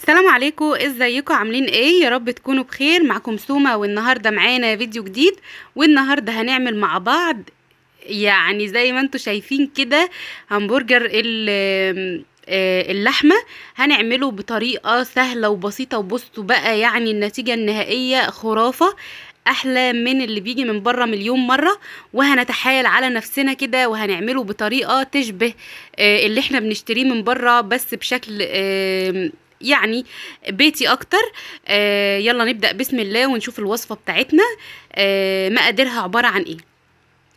السلام عليكم ازيكم عاملين ايه يا رب تكونوا بخير معكم سومة والنهاردة معانا فيديو جديد والنهاردة هنعمل مع بعض يعني زي ما انتم شايفين كده همبرجر آه، اللحمة هنعمله بطريقة سهلة وبسيطة وبصوا بقى يعني النتيجة النهائية خرافة احلى من اللي بيجي من بره مليون مره وهنتحايل على نفسنا كده وهنعمله بطريقه تشبه آه، اللي احنا بنشتريه من بره بس بشكل يعني بيتي اكتر آه يلا نبدا بسم الله ونشوف الوصفه بتاعتنا آه مقاديرها عباره عن ايه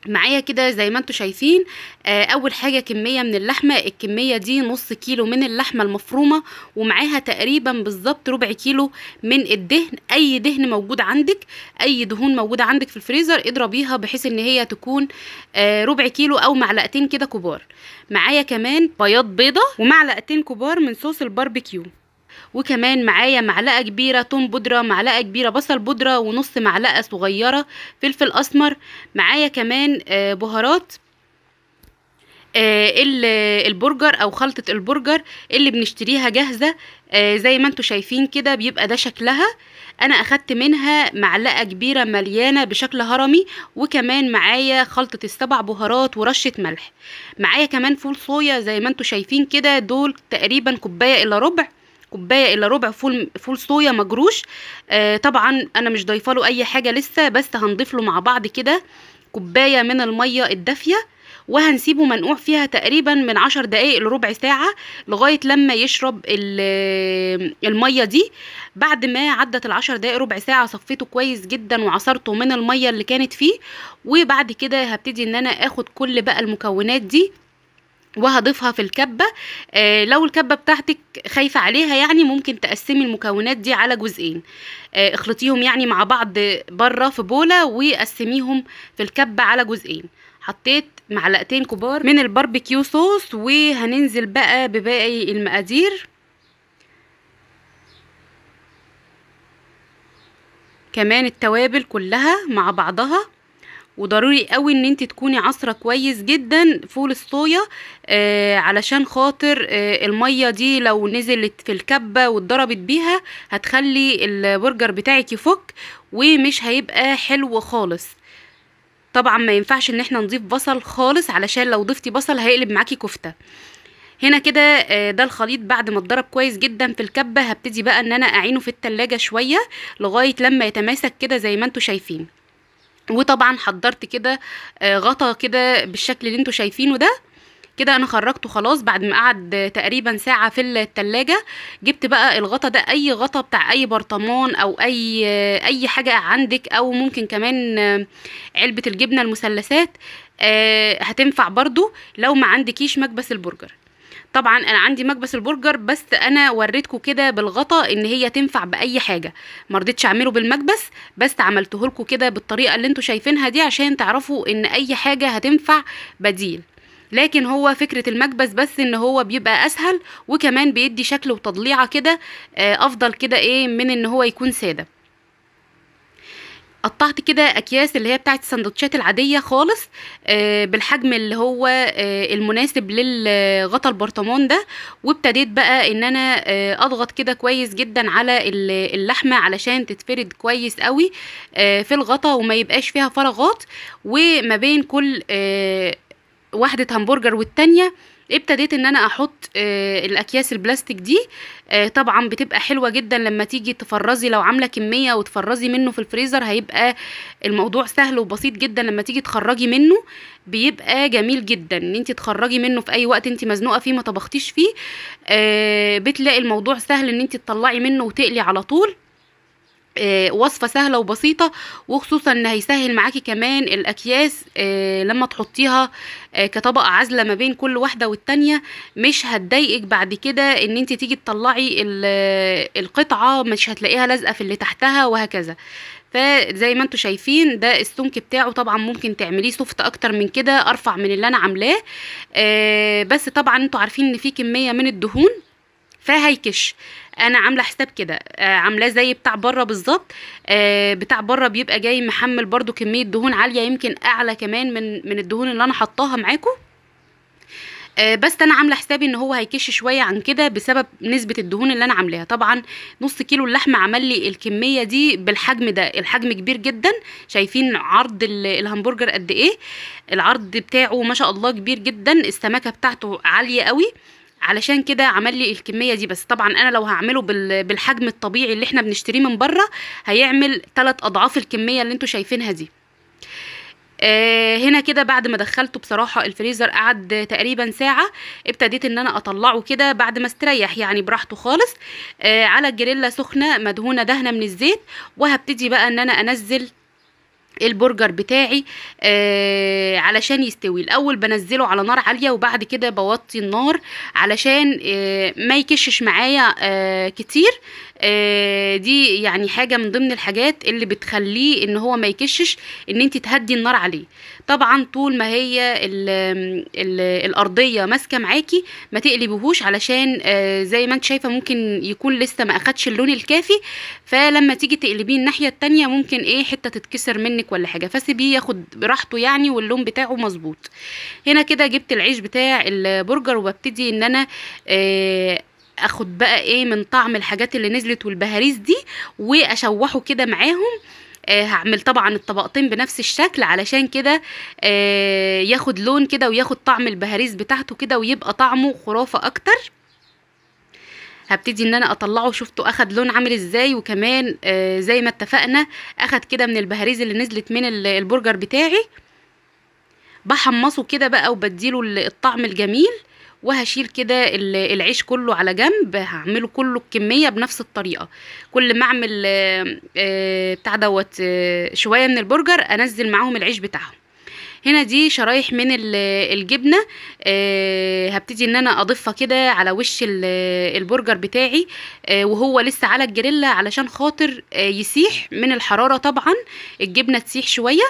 معايا كده زي ما انتم شايفين آه اول حاجة كمية من اللحمة الكمية دي نص كيلو من اللحمة المفرومة ومعاها تقريبا بالظبط ربع كيلو من الدهن اي دهن موجود عندك اي دهون موجودة عندك في الفريزر اضربيها بحيث ان هي تكون آه ربع كيلو او معلقتين كده كبار معايا كمان بياض بيضة ومعلقتين كبار من صوص الباربيكيو وكمان معايا معلقة كبيرة توم بودرة معلقة كبيرة بصل بودرة ونص معلقة صغيرة فلفل أسمر معايا كمان آه، بهارات آه، البرجر او خلطة البرجر اللي بنشتريها جاهزة آه، زي ما انتم شايفين كده بيبقى ده شكلها انا اخدت منها معلقة كبيرة مليانة بشكل هرمي وكمان معايا خلطة السبع بهارات ورشة ملح معايا كمان فول صويا زي ما انتم شايفين كده دول تقريبا كوباية الا ربع كوبايه الا ربع فول فول صويا مجروش آه طبعا انا مش ضايفه له اي حاجه لسه بس هنضيف له مع بعض كده كوبايه من الميه الدافيه وهنسيبه منقوع فيها تقريبا من عشر دقايق لربع ساعة لغاية لما يشرب آه، المية دي بعد ما عدت العشر دقايق ربع ساعة صفيته كويس جدا وعصرته من المية اللي كانت فيه وبعد كده هبتدي ان انا اخد كل بقى المكونات دي وهضيفها في الكبة آه لو الكبة بتاعتك خايفة عليها يعني ممكن تقسمي المكونات دي على جزئين آه اخلطيهم يعني مع بعض بره في بولة وقسميهم في الكبة على جزئين حطيت معلقتين كبار من الباربيكيو صوص وهننزل بقى بباقي المقادير كمان التوابل كلها مع بعضها وضروري قوي ان انت تكوني عصره كويس جدا فول الصويا آه علشان خاطر آه الميه دي لو نزلت في الكبه واتضربت بيها هتخلي البرجر بتاعك يفك ومش هيبقى حلو خالص طبعا ما ينفعش ان احنا نضيف بصل خالص علشان لو ضفتي بصل هيقلب معاكي كفته هنا كده آه، ده الخليط بعد ما اتضرب كويس جدا في الكبه هبتدي بقى ان انا اعينه في التلاجة شويه لغايه لما يتماسك كده زي ما انتوا شايفين وطبعا حضرت كده آه، غطا كده بالشكل اللي انتوا شايفينه ده كده انا خرجته خلاص بعد ما قعد تقريبا ساعه في التلاجة جبت بقى الغطا ده اي غطا بتاع اي برطمان او اي آه، اي حاجه عندك او ممكن كمان آه، علبه الجبنه المثلثات هتنفع برضو لو ما عندكيش مكبس البرجر طبعا انا عندي مكبس البرجر بس انا وريتكم كده بالغطا ان هي تنفع باي حاجه ما رضيتش اعمله بالمكبس بس عملته لكم كده بالطريقه اللي انتم شايفينها دي عشان تعرفوا ان اي حاجه هتنفع بديل لكن هو فكرة المكبس بس ان هو بيبقى اسهل وكمان بيدي شكل وتضليعة كده آه، افضل كده ايه من ان هو يكون سادة قطعت كده اكياس اللي هي بتاعت السندوتشات العاديه خالص آه، بالحجم اللي هو آه، المناسب للغطا البرطمان ده وابتديت بقى ان انا آه، اضغط كده كويس جدا على اللحمه علشان تتفرد كويس قوي في الغطا وما يبقاش فيها فراغات وما بين كل واحده همبرجر والتانيه ابتديت ان انا احط آه، الاكياس البلاستيك دي آه، طبعا بتبقى حلوة جدا لما تيجي تفرزي لو عاملة كمية وتفرزي منه في الفريزر هيبقى الموضوع سهل وبسيط جدا لما تيجي تخرجي منه بيبقى جميل جدا ان انت تخرجي منه في اي وقت انت مزنوقة فيه ما طبختيش فيه آه، بتلاقي الموضوع سهل ان انت تطلعي منه وتقلي على طول آه، وصفة سهلة وبسيطة وخصوصا ان هيسهل معاكي كمان الاكياس آه، لما تحطيها آه، كطبقة عازلة ما بين كل واحدة والتانية مش هتضايقك بعد كده ان انت تيجي تطلعي القطعة مش هتلاقيها لازقة في اللي تحتها وهكذا فزي ما انتم شايفين ده السمك بتاعه طبعا ممكن تعمليه سوفت اكتر من كده ارفع من اللي انا عاملاه بس طبعا انتم عارفين ان في كميه من الدهون فهيكش انا عامله حساب كده آه، عاملاه زي بتاع بره بالظبط آه، بتاع بره بيبقى جاي محمل برده كميه دهون عاليه يمكن اعلى كمان من من الدهون اللي انا حطاها معاكم آه، بس انا عامله حسابي ان هو هيكش شويه عن كده بسبب نسبه الدهون اللي انا عاملاها طبعا نص كيلو اللحمه عمل لي الكميه دي بالحجم ده الحجم كبير جدا شايفين عرض الهمبرجر قد ايه العرض بتاعه ما شاء الله كبير جدا السمكه بتاعته عاليه قوي علشان كده عمل لي الكميه دي بس طبعا انا لو هعمله بالحجم الطبيعي اللي احنا بنشتريه من بره هيعمل ثلاث اضعاف الكميه اللي انتوا شايفينها دي آه، هنا كده بعد ما دخلته بصراحة الفريزر قعد تقريبا ساعة ابتديت ان انا اطلعه كده بعد ما استريح يعني براحته خالص آه، على الجريلا سخنة مدهونة دهنة من الزيت وهبتدي بقى ان انا انزل البرجر بتاعي آه علشان يستوي الاول بنزله على نار عاليه وبعد كده بوطي النار علشان آه ما يكشش معايا آه كتير آه دي يعني حاجه من ضمن الحاجات اللي بتخليه ان هو ما يكشش ان انت تهدي النار عليه طبعا طول ما هي الـ الـ الارضيه ماسكه معاكي ما تقلبهوش علشان آه، زي ما انت شايفه ممكن يكون لسه ما اخدش اللون الكافي فلما تيجي تقلبيه الناحيه التانية ممكن ايه حته تتكسر منك ولا حاجه فسيبيه ياخد راحته يعني واللون بتاعه مظبوط هنا كده جبت العيش بتاع البرجر وببتدي ان انا آه، اخد بقى ايه من طعم الحاجات اللي نزلت والبهاريز دي واشوحه كده معاهم آه، هعمل طبعا الطبقتين بنفس الشكل علشان كده آه، ياخد لون كده وياخد طعم البهاريز بتاعته كده ويبقى طعمه خرافة اكتر هبتدي ان انا اطلعه شفته اخد لون عامل ازاي وكمان آه زي ما اتفقنا اخد كده من البهاريز اللي نزلت من البرجر بتاعي بحمصه كده بقى وبديله الطعم الجميل وهشيل كده العيش كله على جنب هعمله كله الكميه بنفس الطريقه كل ما اعمل آه، آه، بتاع دوت آه، شويه من البرجر انزل معاهم العيش بتاعهم هنا دي شرايح من الجبنه هبتدي ان انا اضيفها كده على وش البرجر بتاعي وهو لسه على الجريلا علشان خاطر يسيح من الحراره طبعا الجبنه تسيح شويه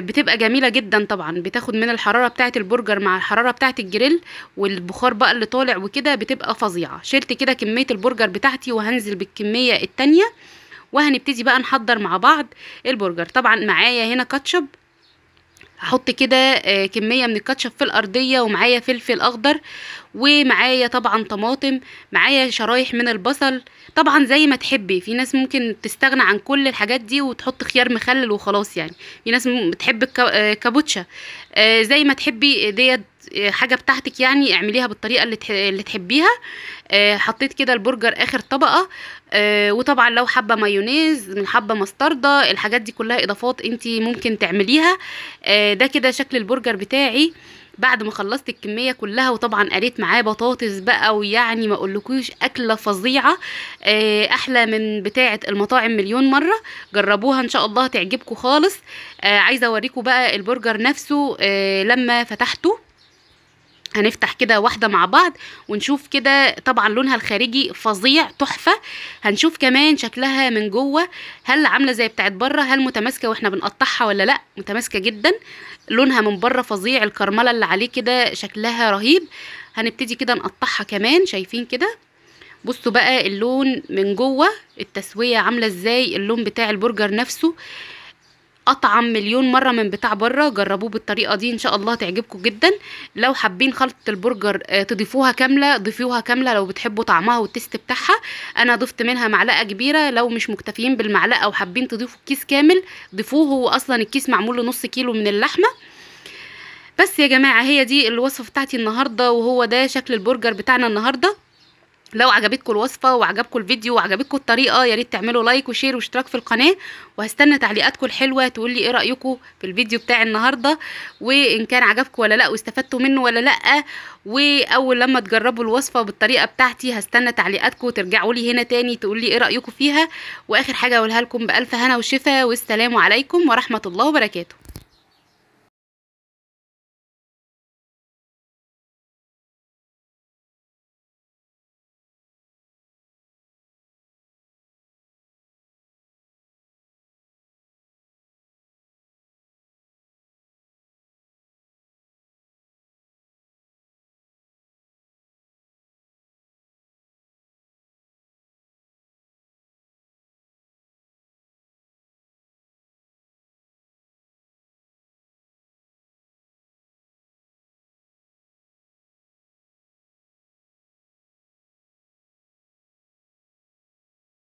بتبقى جميله جدا طبعا بتاخد من الحراره بتاعه البرجر مع الحراره بتاعه الجريل والبخار بقى اللي طالع وكده بتبقى فظيعه شلت كده كميه البرجر بتاعتي وهنزل بالكميه التانية وهنبتدي بقى نحضر مع بعض البرجر طبعا معايا هنا كاتشب هحط كده آه، كمية من الكاتشب في الأرضية ومعايا فلفل أخضر ومعايا طبعا طماطم معايا شرايح من البصل طبعا زي ما تحبي في ناس ممكن تستغنى عن كل الحاجات دي وتحط خيار مخلل وخلاص يعني في ناس بتحب الكابوتشا آه، آه، زي ما تحبي ديت آه، حاجه بتاعتك يعني اعمليها بالطريقه اللي اللي تحبيها آه، حطيت كده البرجر اخر طبقه آه، وطبعا لو حابه مايونيز حبه مستردة الحاجات دي كلها اضافات انت ممكن تعمليها ده كده شكل البرجر بتاعي بعد ما خلصت الكميه كلها وطبعا قريت معاه بطاطس بقى ويعني ما اقولكوش اكله فظيعه احلى من بتاعه المطاعم مليون مره جربوها ان شاء الله تعجبكم خالص عايزه اوريكم بقى البرجر نفسه لما فتحته هنفتح كده واحدة مع بعض ونشوف كده طبعا لونها الخارجي فظيع تحفة هنشوف كمان شكلها من جوه هل عاملة زي بتاعت بره هل متماسكة واحنا بنقطعها ولا لا متماسكة جدا لونها من بره فظيع الكرملة اللي عليه كده شكلها رهيب هنبتدي كده نقطعها كمان شايفين كده بصوا بقى اللون من جوه التسوية عاملة ازاي اللون بتاع البرجر نفسه اطعم مليون مره من بتاع بره جربوه بالطريقه دي ان شاء الله هتعجبكم جدا لو حابين خلطه البرجر آه، تضيفوها كامله ضيفوها كامله لو بتحبوا طعمها والتست بتاعها انا ضفت منها معلقه كبيره لو مش مكتفيين بالمعلقه وحابين تضيفوا كيس كامل ضيفوه هو اصلا الكيس معمول لنص كيلو من اللحمه بس يا جماعه هي دي الوصفه بتاعتي النهارده وهو ده شكل البرجر بتاعنا النهارده لو عجبتكم الوصفه وعجبكم الفيديو وعجبتكم الطريقه يا ريت تعملوا لايك وشير واشتراك في القناه وهستنى تعليقاتكم الحلوه تقول لي ايه رايكم في الفيديو بتاع النهارده وان كان عجبكم ولا لا واستفدتوا منه ولا لا واول لما تجربوا الوصفه بالطريقه بتاعتي هستنى تعليقاتكم وترجعوا لي هنا تاني تقول لي ايه رايكم فيها واخر حاجه اقولها لكم بالف هنا وشفا والسلام عليكم ورحمه الله وبركاته